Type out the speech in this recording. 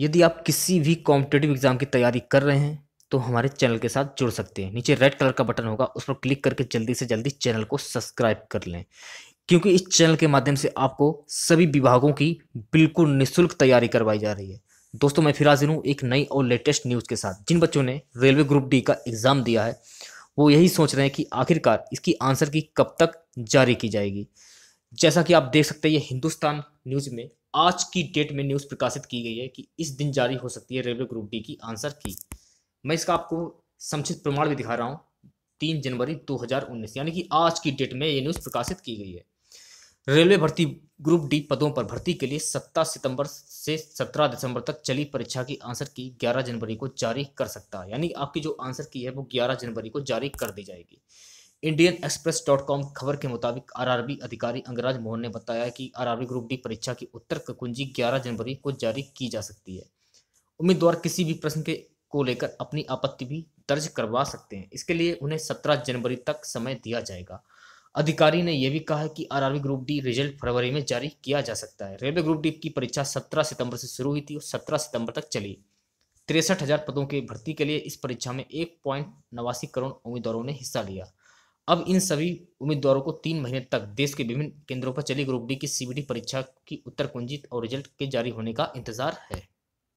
यदि आप किसी भी कॉम्पिटेटिव एग्ज़ाम की तैयारी कर रहे हैं तो हमारे चैनल के साथ जुड़ सकते हैं नीचे रेड कलर का बटन होगा उस पर क्लिक करके जल्दी से जल्दी चैनल को सब्सक्राइब कर लें क्योंकि इस चैनल के माध्यम से आपको सभी विभागों की बिल्कुल निःशुल्क तैयारी करवाई जा रही है दोस्तों मैं फिर हाजिर हूँ एक नई और लेटेस्ट न्यूज़ के साथ जिन बच्चों ने रेलवे ग्रुप डी का एग्ज़ाम दिया है वो यही सोच रहे हैं कि आखिरकार इसकी आंसर की कब तक जारी की जाएगी जैसा कि आप देख सकते हैं ये हिंदुस्तान न्यूज़ में आज की डेट में न्यूज़ प्रकाशित की गई है कि इस दिन जारी हो सकती है रेलवे ग्रुप डी की आंसर की मैं इसका आपको संक्षिप्त प्रमाण भी दिखा रहा हूँ तीन जनवरी 2019 यानी कि आज की डेट में ये न्यूज़ प्रकाशित की गई है रेलवे भर्ती ग्रुप डी पदों पर भर्ती के लिए सत्ता सितंबर से सत्रह दिसंबर तक चली परीक्षा की आंसर की ग्यारह जनवरी को जारी कर सकता है यानी आपकी जो आंसर की है वो ग्यारह जनवरी को जारी कर दी जाएगी इंडियन एक्सप्रेस डॉट कॉम खबर के मुताबिक आरआरबी अधिकारी अंगराज मोहन ने बताया कि आरआरबी ग्रुप डी परीक्षा की उत्तर कुंजी 11 जनवरी को जारी की जा सकती है उम्मीदवार किसी भी प्रश्न के को लेकर अपनी आपत्ति भी दर्ज करवा सकते हैं इसके लिए उन्हें 17 जनवरी तक समय दिया जाएगा अधिकारी ने यह भी कहा है कि आरआरबी ग्रुप डी रिजल्ट फरवरी में जारी किया जा सकता है रेलवे ग्रुप डी की परीक्षा 17 सितंबर से शुरू हुई थी और 17 सितंबर तक चली तिरसठ हजार पदों की भर्ती के लिए इस परीक्षा में एक पॉइंट नवासी करोड़ उम्मीदवारों ने हिस्सा लिया अब इन सभी उम्मीदवारों को तीन महीने तक देश के विभिन्न केंद्रों पर चली ग्रुप डी की सीबीटी परीक्षा की उत्तर कुंजित और रिजल्ट के जारी होने का इंतजार है